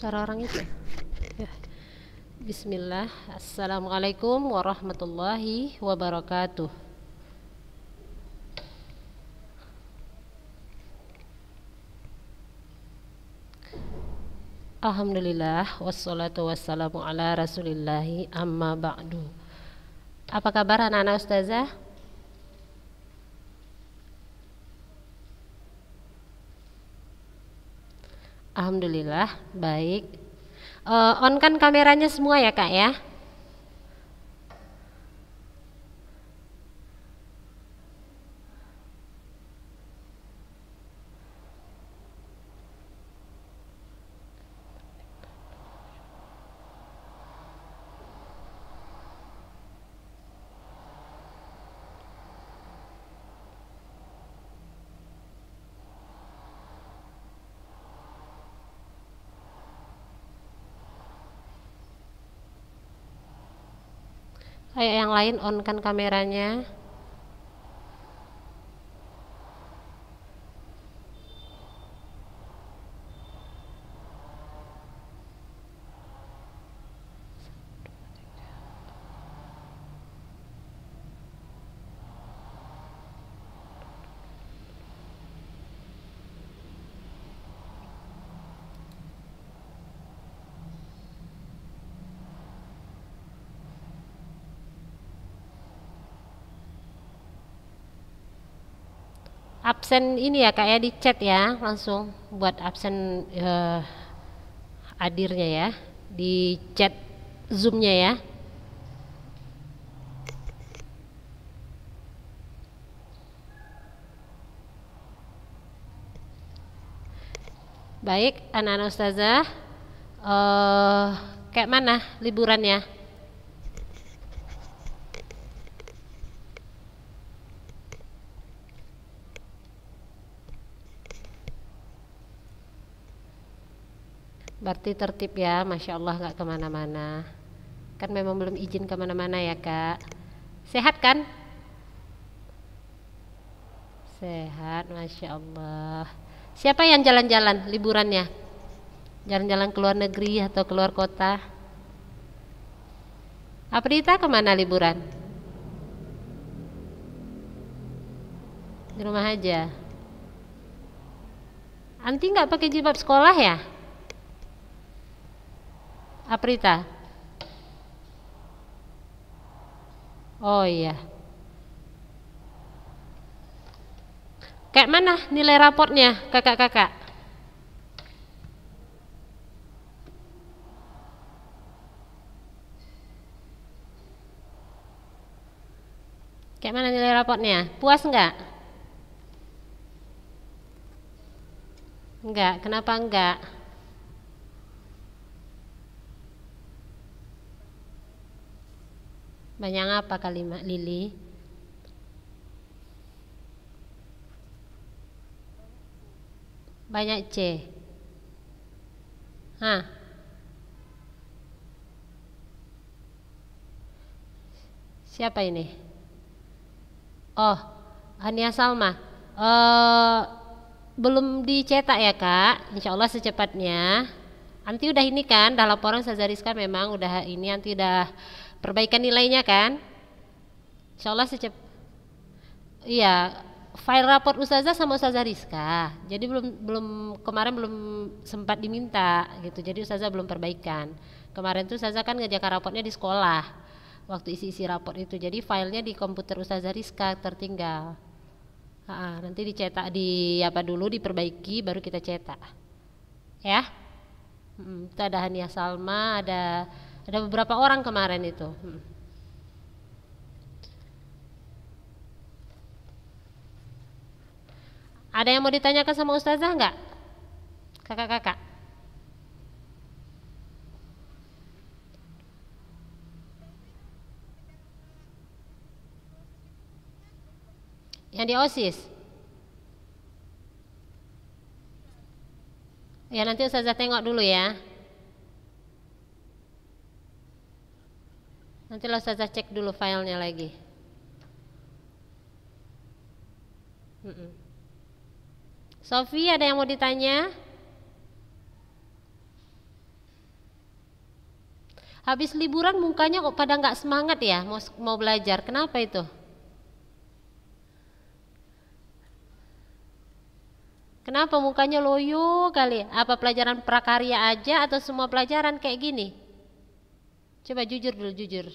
suara orang itu ya? ya. Bismillah Assalamualaikum warahmatullahi wabarakatuh Alhamdulillah Wassalatu wassalamu ala rasulillahi amma ba'du Apa kabar anak-anak ustazah? Alhamdulillah, baik. Uh, on kan kameranya semua ya kak ya? kayak yang lain on kan kameranya absen ini ya kayak ya, di chat ya langsung buat absen uh, hadirnya ya di chat zoomnya ya baik anak-anak ustazah uh, kayak mana liburannya Berarti tertib ya, Masya Allah nggak kemana-mana. Kan memang belum izin kemana-mana ya kak. Sehat kan? Sehat, Masya Allah. Siapa yang jalan-jalan liburannya? Jalan-jalan ke luar negeri atau keluar kota? Aprita kemana liburan? Di rumah aja. Anti nggak pakai jilbab sekolah ya? Aprita. Oh iya. Kayak mana nilai raportnya kakak-kakak? Kayak mana nilai raportnya? Puas enggak? Enggak, kenapa enggak? Banyak apa kalimat Lili? Banyak C. Hah. Siapa ini? Oh, Hania Salma. Uh, belum dicetak ya kak? Insya Allah secepatnya. Nanti udah ini kan, dah laporan Sazariska memang udah ini, nanti udah perbaikan nilainya kan Insya Allah secep iya file rapor Ustazah sama Ustazah Rizka jadi belum belum kemarin belum sempat diminta gitu jadi Ustazah belum perbaikan kemarin tuh Ustazah kan ngejakar rapornya di sekolah waktu isi-isi rapor itu jadi filenya di komputer Ustazah Rizka tertinggal Ha, nanti dicetak di apa dulu diperbaiki baru kita cetak ya hmm, itu ada Hania Salma ada ada beberapa orang kemarin itu. Hmm. Ada yang mau ditanyakan sama ustazah enggak? Kakak-kakak. Yang di OSIS. Ya nanti ustazah tengok dulu ya. Nanti lo saja cek dulu filenya lagi. Mm -mm. Sofi ada yang mau ditanya? Habis liburan mukanya kok pada nggak semangat ya mau mau belajar. Kenapa itu? Kenapa mukanya loyo kali? Apa pelajaran prakarya aja atau semua pelajaran kayak gini? Coba jujur dulu, jujur.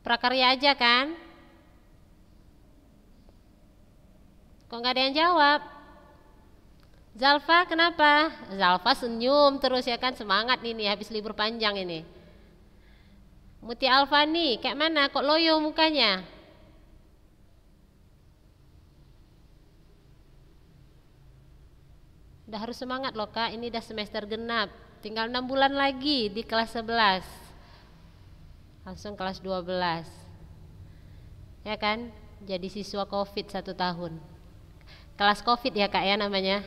Prakarya aja kan? Kok nggak ada yang jawab? Zalfa kenapa? Zalfa senyum terus ya kan semangat ini habis libur panjang ini. Muti Alfani kayak mana? Kok loyo mukanya? Udah harus semangat loh kak, ini udah semester genap tinggal 6 bulan lagi di kelas 11 langsung kelas 12 ya kan jadi siswa covid satu tahun kelas covid ya kak ya namanya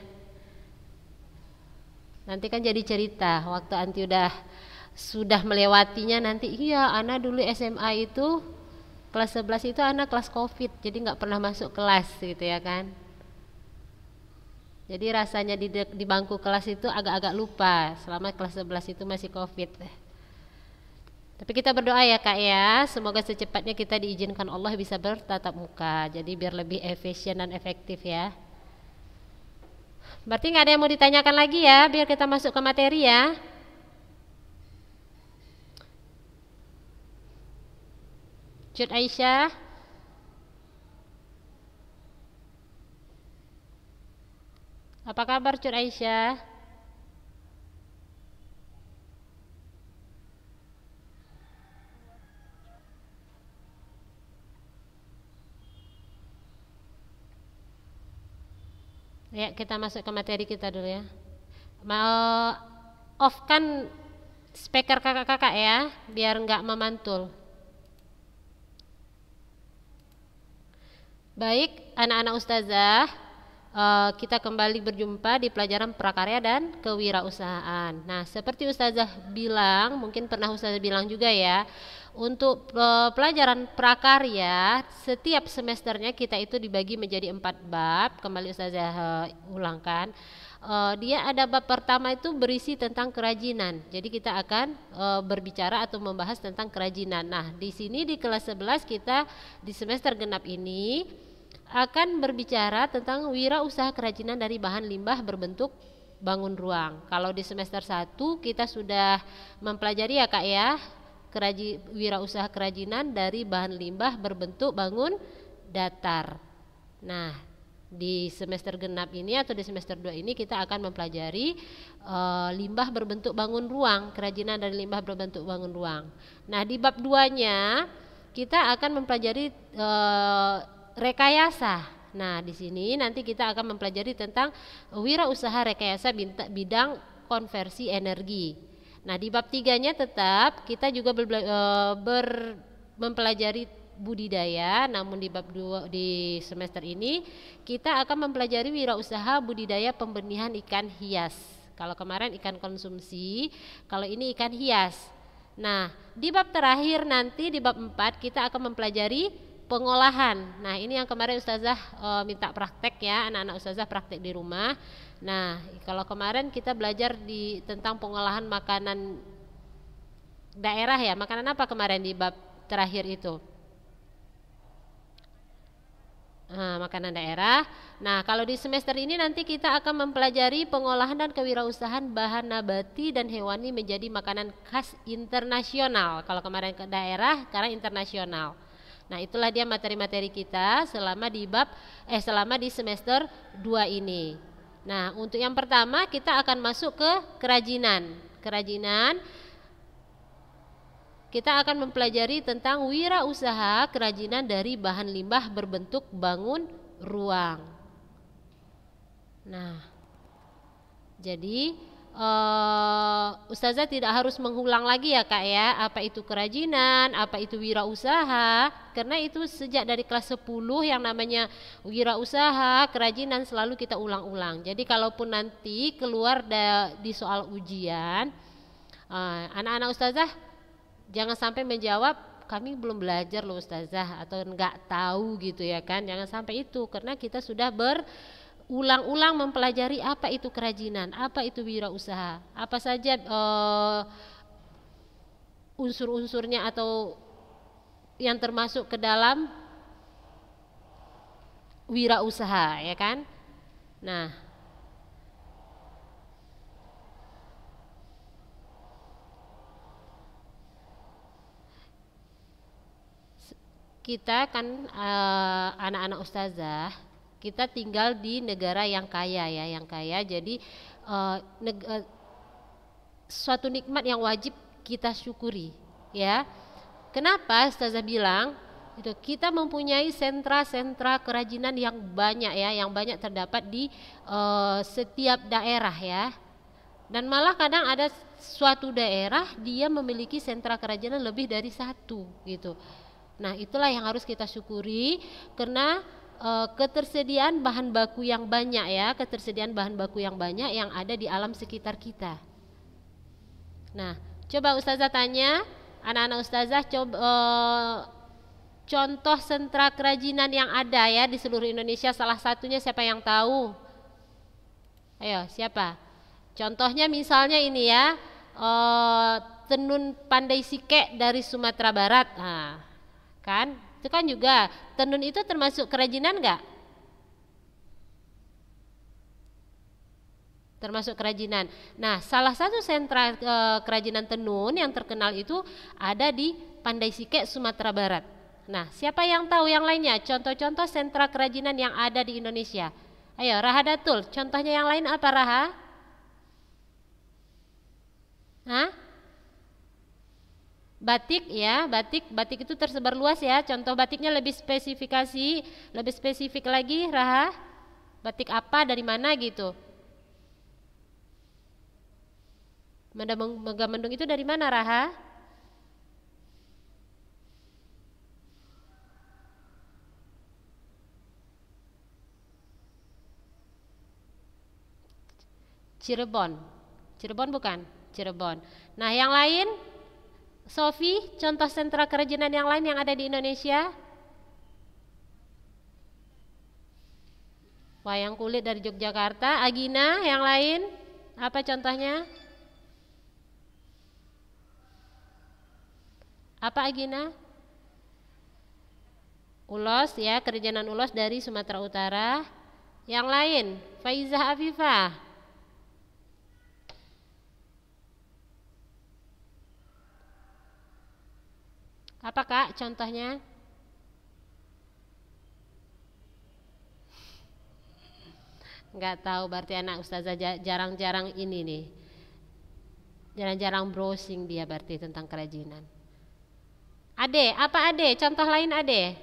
nanti kan jadi cerita waktu anti udah sudah melewatinya nanti iya anak dulu SMA itu kelas 11 itu anak kelas covid jadi nggak pernah masuk kelas gitu ya kan jadi rasanya di, di bangku kelas itu agak-agak lupa selama kelas 11 itu masih covid. Tapi kita berdoa ya kak ya, semoga secepatnya kita diizinkan Allah bisa bertatap muka. Jadi biar lebih efisien dan efektif ya. Berarti nggak ada yang mau ditanyakan lagi ya, biar kita masuk ke materi ya. Cut Aisyah. kabar Cun Aisyah? Ya, kita masuk ke materi kita dulu ya. Mau off kan speaker kakak-kakak ya, biar nggak memantul. Baik, anak-anak ustazah, Uh, kita kembali berjumpa di pelajaran prakarya dan kewirausahaan. Nah, seperti Ustazah bilang, mungkin pernah Ustazah bilang juga ya, untuk uh, pelajaran prakarya setiap semesternya kita itu dibagi menjadi empat bab. Kembali Ustazah uh, ulangkan, dia ada bab pertama itu berisi tentang kerajinan. Jadi kita akan berbicara atau membahas tentang kerajinan. Nah, di sini di kelas 11 kita di semester genap ini akan berbicara tentang wira usaha kerajinan dari bahan limbah berbentuk bangun ruang. Kalau di semester 1 kita sudah mempelajari ya Kak ya, keraji, usaha kerajinan dari bahan limbah berbentuk bangun datar. Nah, di semester genap ini atau di semester 2 ini kita akan mempelajari e, limbah berbentuk bangun ruang, kerajinan dari limbah berbentuk bangun ruang. Nah, di bab 2-nya kita akan mempelajari e, rekayasa. Nah, di sini nanti kita akan mempelajari tentang wirausaha rekayasa bidang konversi energi. Nah, di bab tiganya tetap kita juga ber, eh, ber mempelajari budidaya, namun di bab dua di semester ini kita akan mempelajari wirausaha budidaya pembenihan ikan hias. Kalau kemarin ikan konsumsi, kalau ini ikan hias. Nah, di bab terakhir nanti di bab 4 kita akan mempelajari pengolahan. Nah, ini yang kemarin ustazah e, minta praktek ya, anak-anak ustazah praktek di rumah. Nah, kalau kemarin kita belajar di tentang pengolahan makanan daerah ya. Makanan apa kemarin di bab terakhir itu? Nah, makanan daerah. Nah, kalau di semester ini nanti kita akan mempelajari pengolahan dan kewirausahaan bahan nabati dan hewani menjadi makanan khas internasional. Kalau kemarin ke daerah, sekarang internasional. Nah, itulah dia materi-materi kita selama di bab eh selama di semester 2 ini. Nah, untuk yang pertama kita akan masuk ke kerajinan. Kerajinan kita akan mempelajari tentang wirausaha kerajinan dari bahan limbah berbentuk bangun ruang. Nah, jadi uh, ustazah tidak harus mengulang lagi ya kak ya apa itu kerajinan apa itu wirausaha karena itu sejak dari kelas 10 yang namanya wirausaha kerajinan selalu kita ulang-ulang jadi kalaupun nanti keluar da, di soal ujian uh, anak-anak ustazah jangan sampai menjawab kami belum belajar loh ustazah atau enggak tahu gitu ya kan jangan sampai itu karena kita sudah ber ulang-ulang mempelajari apa itu kerajinan, apa itu wirausaha, apa saja uh, unsur-unsurnya atau yang termasuk ke dalam wirausaha, ya kan? Nah, kita kan uh, eh, anak -anak ustazah kita tinggal di negara yang kaya ya, yang kaya. Jadi uh, neg- uh, suatu nikmat yang wajib kita syukuri, ya. Kenapa Ustazah bilang itu kita mempunyai sentra-sentra kerajinan yang banyak ya, yang banyak terdapat di uh, setiap daerah ya. Dan malah kadang ada suatu daerah dia memiliki sentra kerajinan lebih dari satu gitu. Nah, itulah yang harus kita syukuri karena Eh, ketersediaan bahan baku yang banyak ya, ketersediaan bahan baku yang banyak yang ada di alam sekitar kita. Nah, coba ustazah tanya, anak-anak ustazah coba e, contoh sentra kerajinan yang ada ya di seluruh Indonesia salah satunya siapa yang tahu? Ayo, siapa? Contohnya misalnya ini ya, e, tenun pandai sike dari Sumatera Barat. Nah, kan itu kan juga tenun itu termasuk kerajinan nggak? termasuk kerajinan. Nah, salah satu sentra e, kerajinan tenun yang terkenal itu ada di Pandai Sike, Sumatera Barat. Nah, siapa yang tahu yang lainnya? Contoh-contoh sentra kerajinan yang ada di Indonesia. Ayo, Rahadatul. Contohnya yang lain apa, Raha? Hah? batik ya batik batik itu tersebar luas ya contoh batiknya lebih spesifikasi lebih spesifik lagi Raha batik apa dari mana gitu Megamendung itu dari mana Raha Cirebon Cirebon bukan Cirebon nah yang lain Sofi, contoh sentra kerajinan yang lain yang ada di Indonesia? Wayang kulit dari Yogyakarta, Agina yang lain? Apa contohnya? Apa Agina? Ulos ya, kerajinan ulos dari Sumatera Utara. Yang lain, Faizah Afifah. Apa kak contohnya? Enggak tahu berarti anak ustazah jarang-jarang ini nih. Jarang-jarang browsing dia berarti tentang kerajinan. Ade, apa Ade? Contoh lain Ade?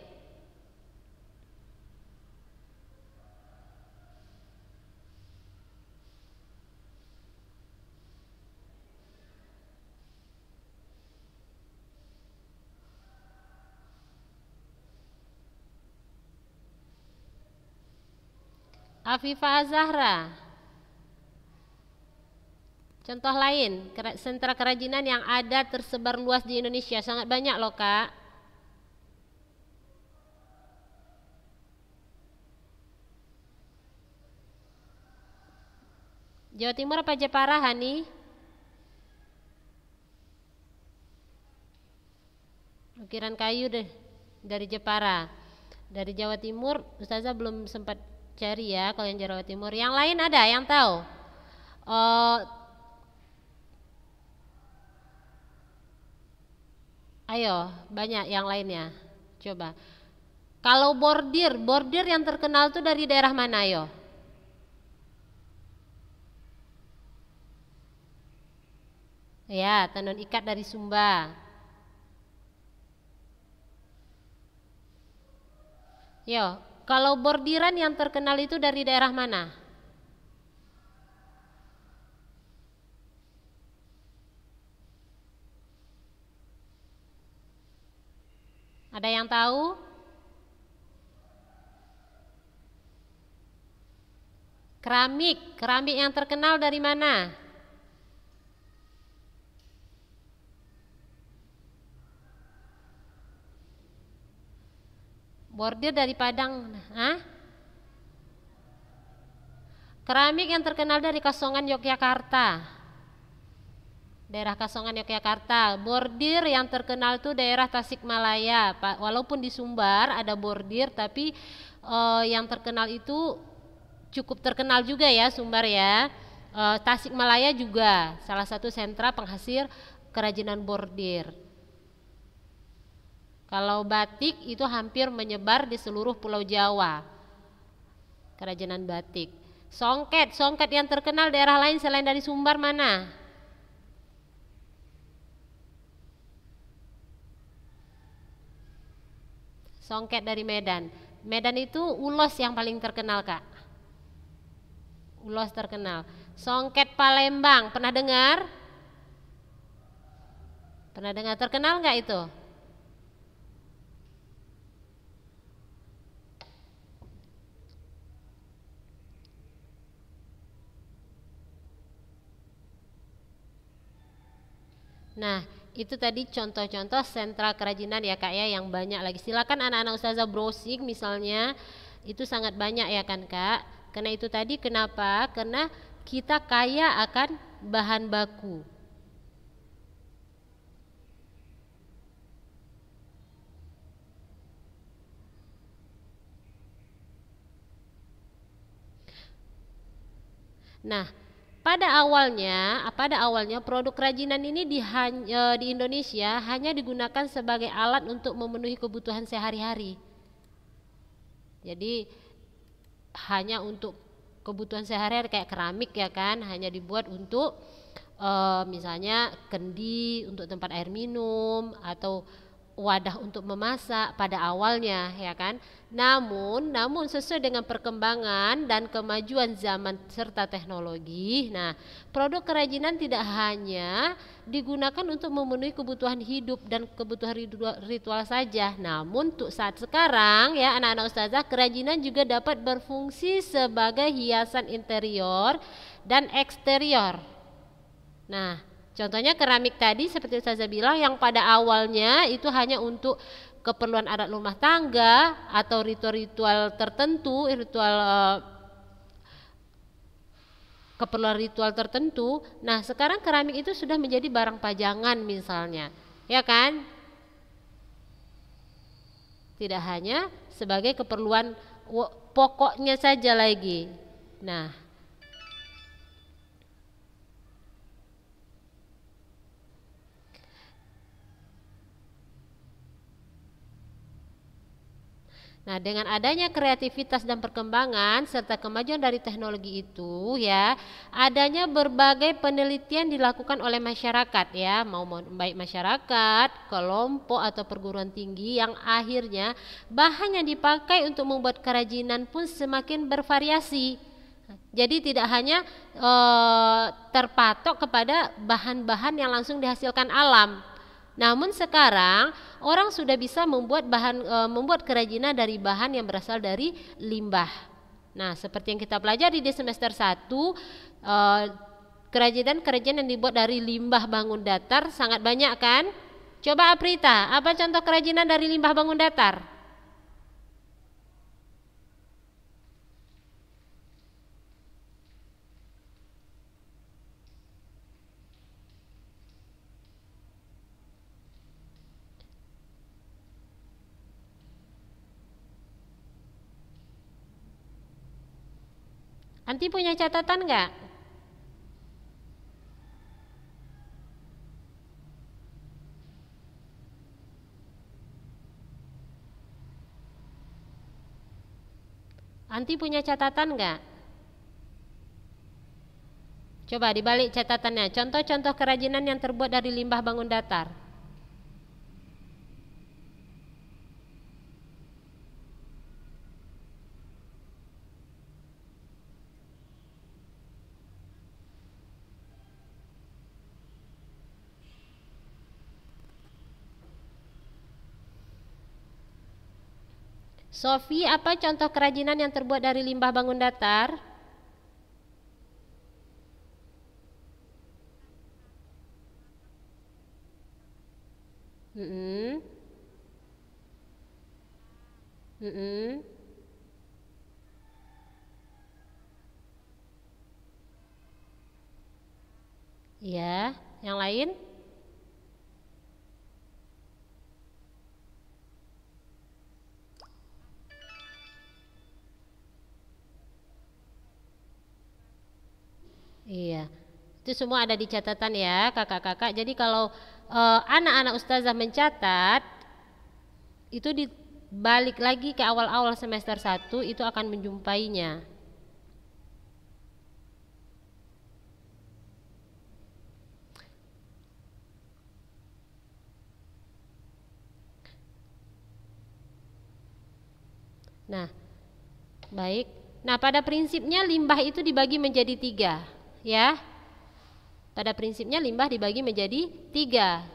Afifah Zahra. Contoh lain, sentra kerajinan yang ada tersebar luas di Indonesia sangat banyak loh kak. Jawa Timur apa Jepara Hani? Ukiran kayu deh dari Jepara. Dari Jawa Timur Ustazah belum sempat Cari ya kalau yang Jawa Timur. Yang lain ada yang tahu? Uh, ayo, banyak yang lainnya. Coba. Kalau bordir, bordir yang terkenal tuh dari daerah mana yo? Ya, tenun ikat dari Sumba. Yo, kalau bordiran yang terkenal itu dari daerah mana? Ada yang tahu? Keramik, keramik yang terkenal dari mana? Bordir dari Padang. Hah? Keramik yang terkenal dari Kasongan Yogyakarta. Daerah Kasongan Yogyakarta. Bordir yang terkenal tuh daerah Tasikmalaya. Walaupun di Sumbar ada bordir tapi eh, yang terkenal itu cukup terkenal juga ya Sumbar ya. Eh, Tasikmalaya juga salah satu sentra penghasil kerajinan bordir. Kalau batik itu hampir menyebar di seluruh pulau Jawa. Kerajinan batik. Songket, songket yang terkenal daerah lain selain dari Sumbar mana? Songket dari Medan. Medan itu ulos yang paling terkenal, Kak. Ulos terkenal. Songket Palembang, pernah dengar? Pernah dengar terkenal nggak itu? Nah, itu tadi contoh-contoh sentra kerajinan ya Kak ya yang banyak lagi. Silakan anak-anak usaha browsing misalnya itu sangat banyak ya kan Kak. Karena itu tadi kenapa? Karena kita kaya akan bahan baku. Nah, pada awalnya, ah, pada awalnya produk kerajinan ini di, e, di Indonesia hanya digunakan sebagai alat untuk memenuhi kebutuhan sehari-hari. Jadi hanya untuk kebutuhan sehari-hari kayak keramik ya kan, hanya dibuat untuk e, misalnya kendi untuk tempat air minum atau wadah untuk memasak pada awalnya ya kan. Namun, namun sesuai dengan perkembangan dan kemajuan zaman serta teknologi, nah, produk kerajinan tidak hanya digunakan untuk memenuhi kebutuhan hidup dan kebutuhan ritual saja. Namun untuk saat sekarang ya anak-anak ustazah, kerajinan juga dapat berfungsi sebagai hiasan interior dan eksterior. Nah, Contohnya keramik tadi seperti saya bilang yang pada awalnya itu hanya untuk keperluan adat rumah tangga atau ritual-ritual tertentu, ritual eh, keperluan ritual tertentu. Nah, sekarang keramik itu sudah menjadi barang pajangan misalnya. Ya kan? Tidak hanya sebagai keperluan pokoknya saja lagi. Nah, Nah, dengan adanya kreativitas dan perkembangan serta kemajuan dari teknologi itu ya, adanya berbagai penelitian dilakukan oleh masyarakat ya, mau baik masyarakat, kelompok atau perguruan tinggi yang akhirnya bahan yang dipakai untuk membuat kerajinan pun semakin bervariasi. Jadi tidak hanya e, terpatok kepada bahan-bahan yang langsung dihasilkan alam, namun sekarang orang sudah bisa membuat bahan e, membuat kerajinan dari bahan yang berasal dari limbah. Nah, seperti yang kita pelajari di semester 1 e, eh, kerajinan-kerajinan yang dibuat dari limbah bangun datar sangat banyak kan? Coba Aprita, apa contoh kerajinan dari limbah bangun datar? Santi punya catatan nggak? Anti punya catatan nggak? Coba dibalik catatannya. Contoh-contoh kerajinan yang terbuat dari limbah bangun datar. Sofi, apa contoh kerajinan yang terbuat dari limbah bangun datar? Itu semua ada di catatan ya, kakak-kakak. Jadi kalau eh, anak-anak e, ustazah mencatat itu dibalik lagi ke awal-awal semester 1 itu akan menjumpainya. Nah, baik. Nah, pada prinsipnya limbah itu dibagi menjadi tiga, ya. Pada prinsipnya limbah dibagi menjadi tiga.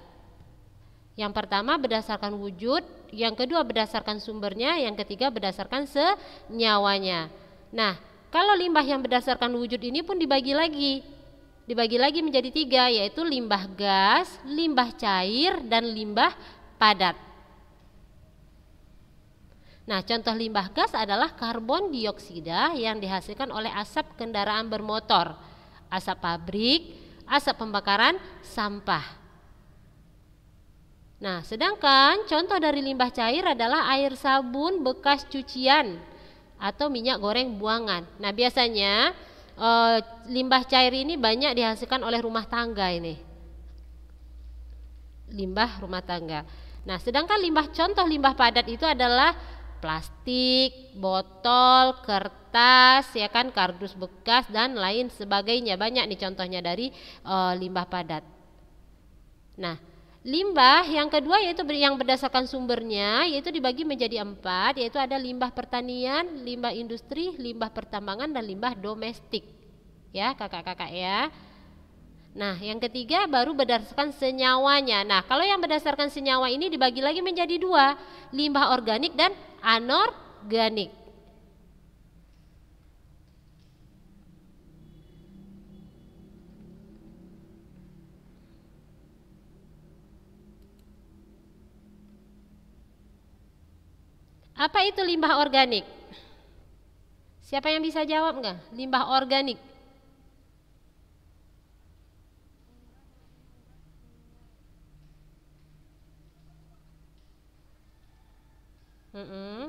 Yang pertama berdasarkan wujud, yang kedua berdasarkan sumbernya, yang ketiga berdasarkan senyawanya. Nah, kalau limbah yang berdasarkan wujud ini pun dibagi lagi, dibagi lagi menjadi tiga yaitu limbah gas, limbah cair, dan limbah padat. Nah, contoh limbah gas adalah karbon dioksida yang dihasilkan oleh asap kendaraan bermotor, asap pabrik, asap pembakaran sampah. Nah, sedangkan contoh dari limbah cair adalah air sabun bekas cucian atau minyak goreng buangan. Nah, biasanya e, limbah cair ini banyak dihasilkan oleh rumah tangga ini. Limbah rumah tangga. Nah, sedangkan limbah contoh limbah padat itu adalah plastik, botol, kertas kertas ya kan kardus bekas dan lain sebagainya banyak nih contohnya dari e, limbah padat nah limbah yang kedua yaitu yang berdasarkan sumbernya yaitu dibagi menjadi empat yaitu ada limbah pertanian limbah industri limbah pertambangan dan limbah domestik ya kakak-kakak ya Nah, yang ketiga baru berdasarkan senyawanya. Nah, kalau yang berdasarkan senyawa ini dibagi lagi menjadi dua, limbah organik dan anorganik. Apa itu limbah organik? Siapa yang bisa jawab enggak? Limbah organik. Mm -mm.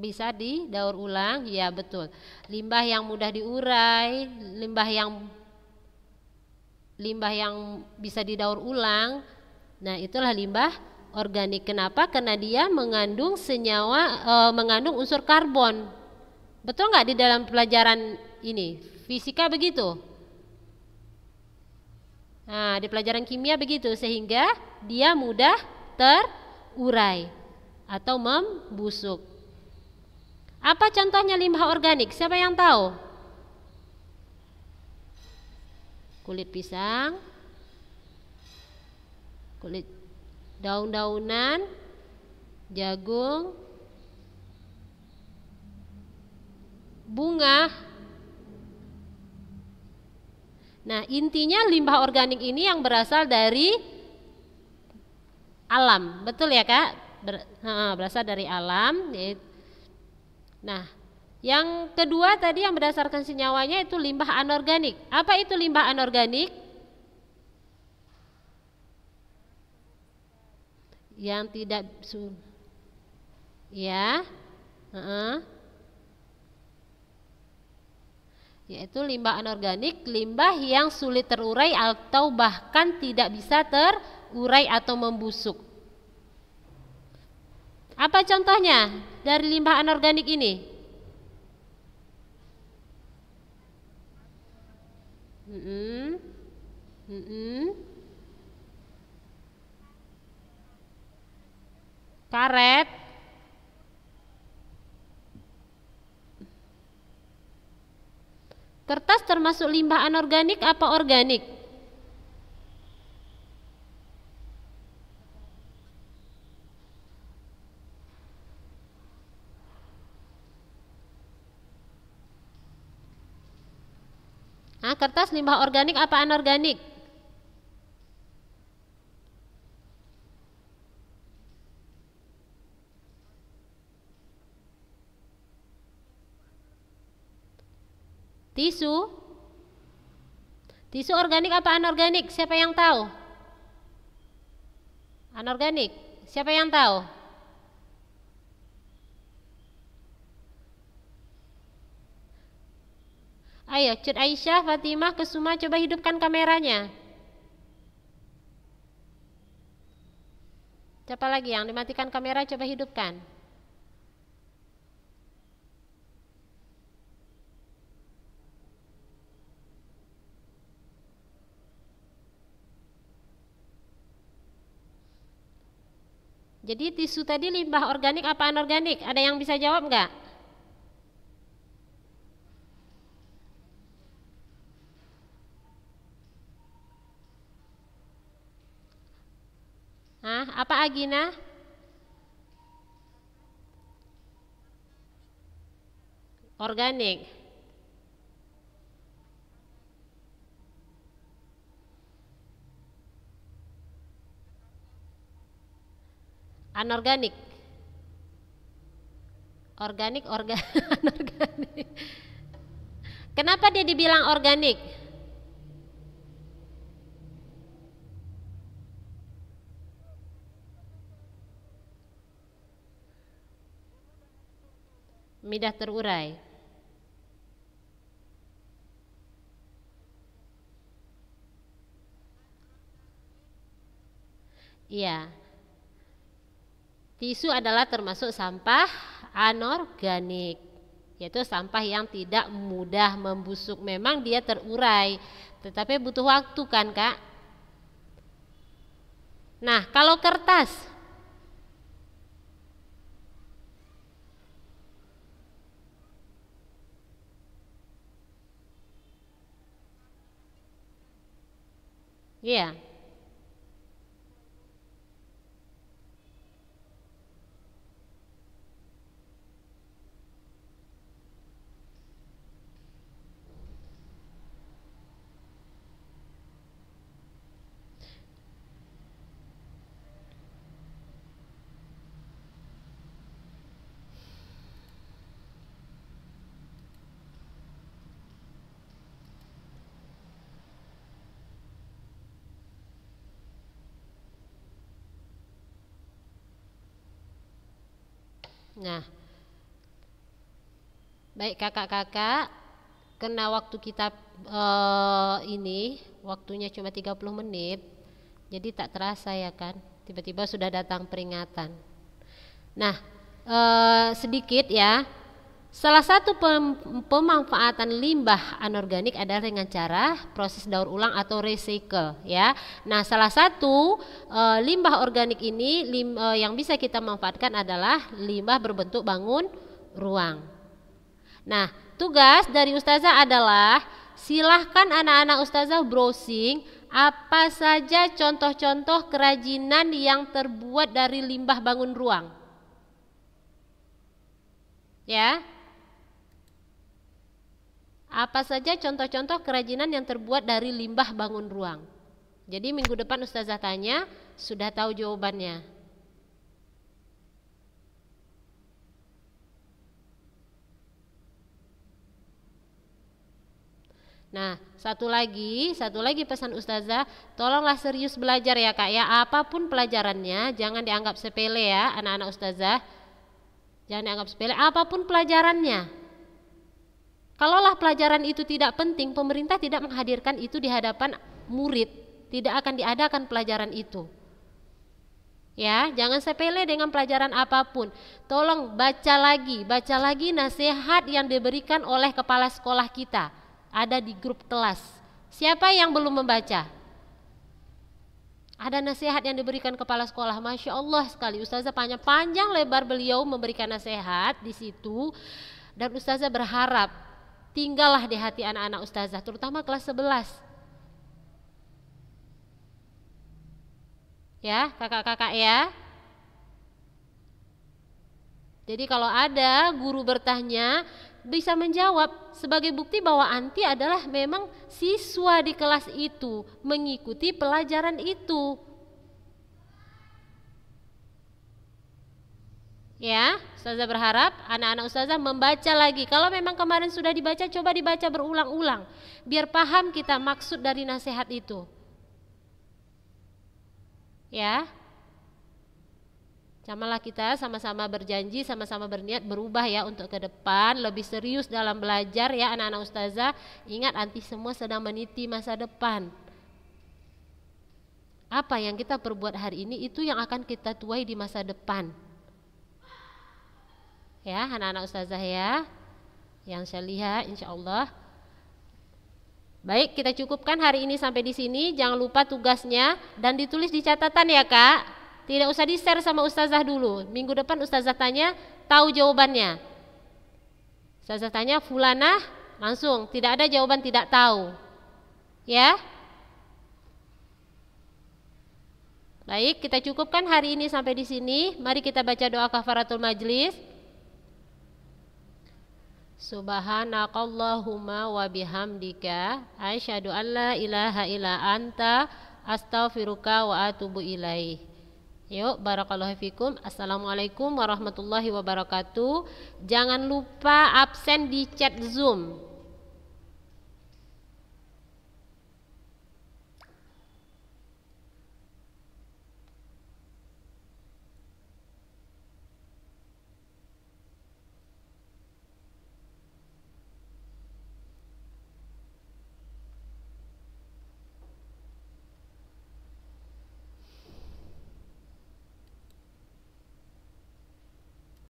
Bisa didaur ulang, ya betul. Limbah yang mudah diurai, limbah yang limbah yang bisa didaur ulang. Nah, itulah limbah organik. Kenapa? Karena dia mengandung senyawa e, mengandung unsur karbon. Betul nggak di dalam pelajaran ini fisika begitu? Nah, di pelajaran kimia begitu sehingga dia mudah terurai atau membusuk. Apa contohnya limbah organik? Siapa yang tahu? Kulit pisang, kulit daun-daunan, jagung, bunga. Nah, intinya limbah organik ini yang berasal dari alam, betul ya, Kak? Ber, berasal dari alam. Nah, yang kedua tadi yang berdasarkan senyawanya itu limbah anorganik. Apa itu limbah anorganik? yang tidak ya uh -uh. yaitu limbah anorganik limbah yang sulit terurai atau bahkan tidak bisa terurai atau membusuk apa contohnya dari limbah anorganik ini mm -mm. Mm -mm. karet kertas termasuk limbah anorganik apa organik Nah, kertas limbah organik apa anorganik? Tisu. Tisu organik apa anorganik? Siapa yang tahu? Anorganik. Siapa yang tahu? Ayo, Cut Aisyah, Fatimah, Kesuma, coba hidupkan kameranya. Siapa lagi yang dimatikan kamera? Coba hidupkan. Jadi tisu tadi limbah organik apa anorganik? Ada yang bisa jawab nggak? Nah, apa Agina? Organik. anorganik organik organ anorganik kenapa dia dibilang organik midah terurai Iya. Tisu adalah termasuk sampah anorganik, yaitu sampah yang tidak mudah membusuk. Memang dia terurai, tetapi butuh waktu kan, Kak? Nah, kalau kertas Iya. Yeah. Nah, baik kakak-kakak, kena waktu kita uh, ini waktunya cuma 30 menit, jadi tak terasa ya kan? Tiba-tiba sudah datang peringatan. Nah, uh, sedikit ya Salah satu pemanfaatan limbah anorganik adalah dengan cara proses daur ulang atau recycle ya. Nah, salah satu e, limbah organik ini lim, e, yang bisa kita manfaatkan adalah limbah berbentuk bangun ruang. Nah, tugas dari ustazah adalah silahkan anak-anak ustazah browsing apa saja contoh-contoh kerajinan yang terbuat dari limbah bangun ruang. Ya, apa saja contoh-contoh kerajinan yang terbuat dari limbah bangun ruang? Jadi minggu depan ustazah tanya, sudah tahu jawabannya. Nah, satu lagi, satu lagi pesan ustazah, tolonglah serius belajar ya kak ya, apapun pelajarannya, jangan dianggap sepele ya anak-anak ustazah, jangan dianggap sepele, apapun pelajarannya, Kalaulah pelajaran itu tidak penting, pemerintah tidak menghadirkan itu di hadapan murid, tidak akan diadakan pelajaran itu. Ya, jangan sepele dengan pelajaran apapun. Tolong baca lagi, baca lagi nasihat yang diberikan oleh kepala sekolah kita. Ada di grup kelas. Siapa yang belum membaca? Ada nasihat yang diberikan kepala sekolah. Masya Allah sekali Ustazah panjang, panjang lebar beliau memberikan nasihat di situ. Dan Ustazah berharap tinggallah di hati anak-anak ustazah terutama kelas 11 ya kakak-kakak ya jadi kalau ada guru bertanya bisa menjawab sebagai bukti bahwa anti adalah memang siswa di kelas itu mengikuti pelajaran itu Ya, Ustazah berharap anak-anak Ustazah membaca lagi. Kalau memang kemarin sudah dibaca, coba dibaca berulang-ulang. Biar paham kita maksud dari nasihat itu. Ya, Samalah kita sama-sama berjanji, sama-sama berniat berubah ya untuk ke depan, lebih serius dalam belajar ya anak-anak ustazah. Ingat anti semua sedang meniti masa depan. Apa yang kita perbuat hari ini itu yang akan kita tuai di masa depan ya anak-anak ustazah ya yang saya lihat insya Allah baik kita cukupkan hari ini sampai di sini jangan lupa tugasnya dan ditulis di catatan ya kak tidak usah di share sama ustazah dulu minggu depan ustazah tanya tahu jawabannya ustazah tanya fulanah langsung tidak ada jawaban tidak tahu ya Baik, kita cukupkan hari ini sampai di sini. Mari kita baca doa kafaratul majlis. Subhanakallahumma wa bihamdika asyhadu an la ilaha illa anta astaghfiruka wa atubu ilaih. Yuk, barakallahu fikum. Assalamualaikum warahmatullahi wabarakatuh. Jangan lupa absen di chat Zoom.